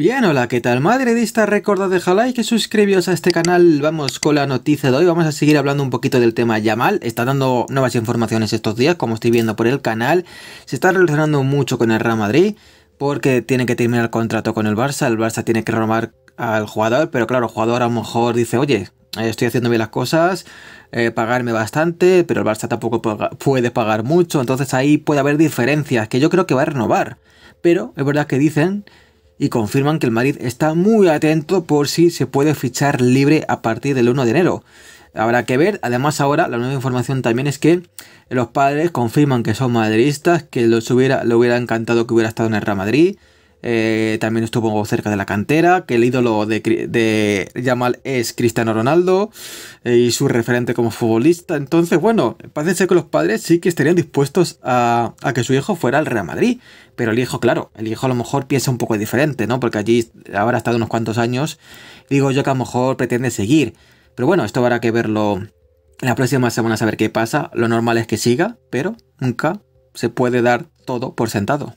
Bien, hola, ¿qué tal? Madridista, recordad dejar like y suscribiros a este canal. Vamos con la noticia de hoy. Vamos a seguir hablando un poquito del tema Yamal. Está dando nuevas informaciones estos días, como estoy viendo por el canal. Se está relacionando mucho con el Real Madrid, porque tiene que terminar el contrato con el Barça. El Barça tiene que renovar al jugador, pero claro, el jugador a lo mejor dice, oye, estoy haciendo bien las cosas, eh, pagarme bastante, pero el Barça tampoco puede pagar mucho. Entonces ahí puede haber diferencias, que yo creo que va a renovar. Pero es verdad que dicen y confirman que el Madrid está muy atento por si se puede fichar libre a partir del 1 de enero. Habrá que ver, además ahora la nueva información también es que los padres confirman que son madridistas, que los hubiera, le hubiera encantado que hubiera estado en el Real Madrid, eh, también estuvo cerca de la cantera, que el ídolo de, de Yamal es Cristiano Ronaldo eh, y su referente como futbolista. Entonces, bueno, parece ser que los padres sí que estarían dispuestos a, que su hijo fuera al Real Madrid. Pero el hijo, claro, el hijo a lo mejor piensa un poco diferente, ¿no? Porque allí habrá estado unos cuantos años. Digo yo que a lo mejor pretende seguir. Pero bueno, esto habrá que verlo la próxima semana, saber qué pasa. Lo normal es que siga, pero nunca se puede dar todo por sentado.